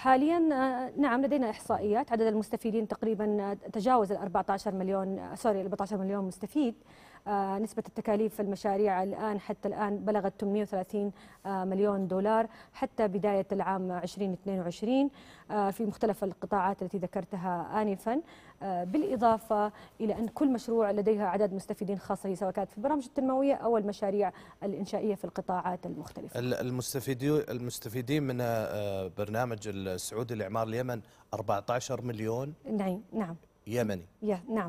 حاليا آه، نعم لدينا احصائيات عدد المستفيدين تقريبا آه، تجاوز ال 14 مليون آه، سوري 14 مليون مستفيد آه، نسبة التكاليف المشاريع الآن حتى الآن بلغت 830 آه، مليون دولار حتى بداية العام 2022 آه، في مختلف القطاعات التي ذكرتها آنفا بالإضافة إلى أن كل مشروع لديها عدد مستفيدين خاصة سواء كانت في البرامج التنموية أو المشاريع الإنشائية في القطاعات المختلفة المستفيدين المستفيدين من برنامج السعودي لإعمار اليمن 14 مليون نعم نعم يمني نعم